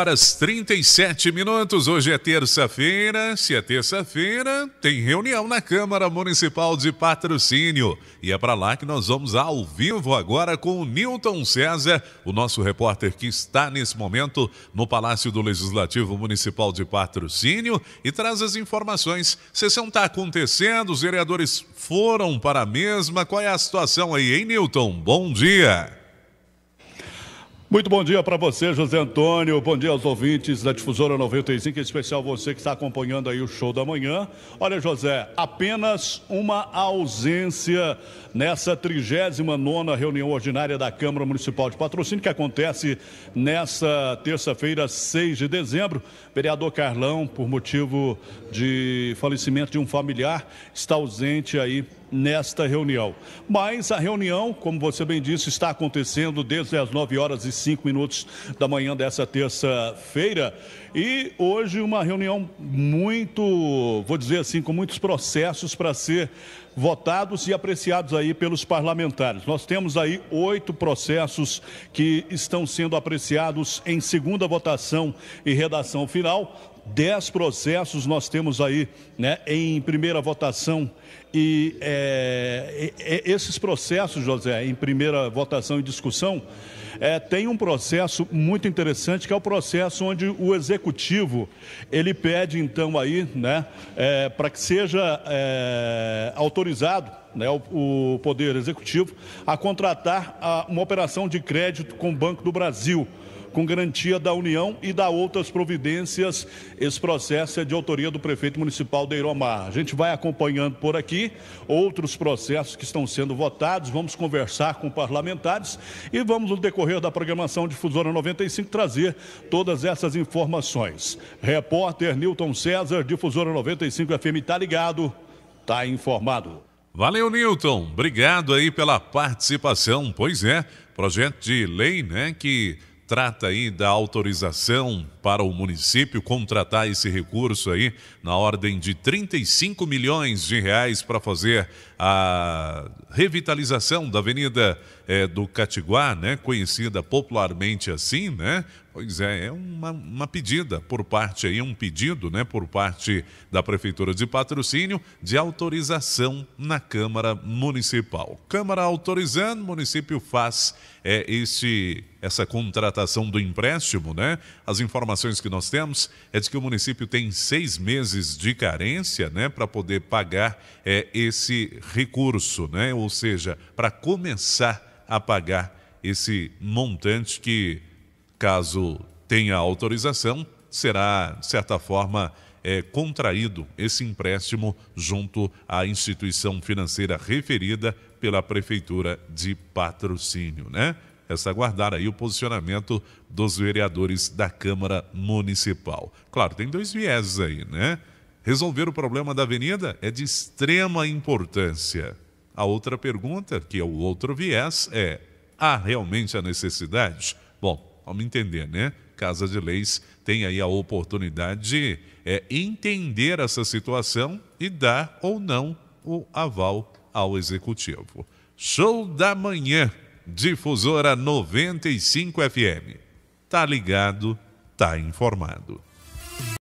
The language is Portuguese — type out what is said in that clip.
horas 37 minutos. Hoje é terça-feira. Se é terça-feira, tem reunião na Câmara Municipal de Patrocínio. E é para lá que nós vamos ao vivo agora com o Newton César, o nosso repórter que está nesse momento no Palácio do Legislativo Municipal de Patrocínio e traz as informações. Sessão está acontecendo, os vereadores foram para a mesma. Qual é a situação aí, hein, Newton? Bom dia. Muito bom dia para você, José Antônio. Bom dia aos ouvintes da Difusora 95, em especial você que está acompanhando aí o show da manhã. Olha, José, apenas uma ausência nessa 39 reunião ordinária da Câmara Municipal de Patrocínio, que acontece nessa terça-feira, 6 de dezembro. Vereador Carlão, por motivo de falecimento de um familiar, está ausente aí nesta reunião. Mas a reunião, como você bem disse, está acontecendo desde as 9 horas e 5 minutos da manhã dessa terça-feira. E hoje uma reunião muito, vou dizer assim, com muitos processos para ser votados e apreciados aí pelos parlamentares. Nós temos aí oito processos que estão sendo apreciados em segunda votação e redação final dez processos nós temos aí né, em primeira votação. E é, esses processos, José, em primeira votação e discussão, é, tem um processo muito interessante que é o processo onde o executivo ele pede então aí, né, é, para que seja é, autorizado né, o, o, poder executivo a contratar a, uma operação de crédito com o Banco do Brasil com garantia da União e da outras providências. Esse processo é de autoria do prefeito municipal de Iromar. A gente vai acompanhando por aqui outros processos que estão sendo votados, vamos conversar com parlamentares e vamos, no decorrer da programação Difusora 95, trazer todas essas informações. Repórter Newton César, Difusora 95 FM, está ligado, está informado. Valeu, Newton. Obrigado aí pela participação. Pois é, projeto de lei, né, que trata aí da autorização para o município contratar esse recurso aí na ordem de 35 milhões de reais para fazer a revitalização da Avenida é, do Catiguá, né, conhecida popularmente assim, né? Pois é, é uma, uma, pedida por parte aí, um pedido, né, por parte da Prefeitura de Patrocínio de autorização na Câmara Municipal. Câmara autorizando, município faz é, este, essa contratação do empréstimo, né? As informações que nós temos é de que o município tem seis meses de carência, né, para poder pagar é, esse recurso, né? ou seja, para começar a pagar esse montante que, caso tenha autorização, será, de certa forma, é, contraído esse empréstimo junto à instituição financeira referida pela Prefeitura de Patrocínio. Né? Resta aguardar aí o posicionamento dos vereadores da Câmara Municipal. Claro, tem dois vieses aí, né? Resolver o problema da avenida é de extrema importância. A outra pergunta, que é o outro viés, é: há realmente a necessidade? Bom, vamos entender, né? Casa de Leis tem aí a oportunidade de é, entender essa situação e dar ou não o aval ao executivo. Show da manhã, difusora 95 FM. Tá ligado, tá informado.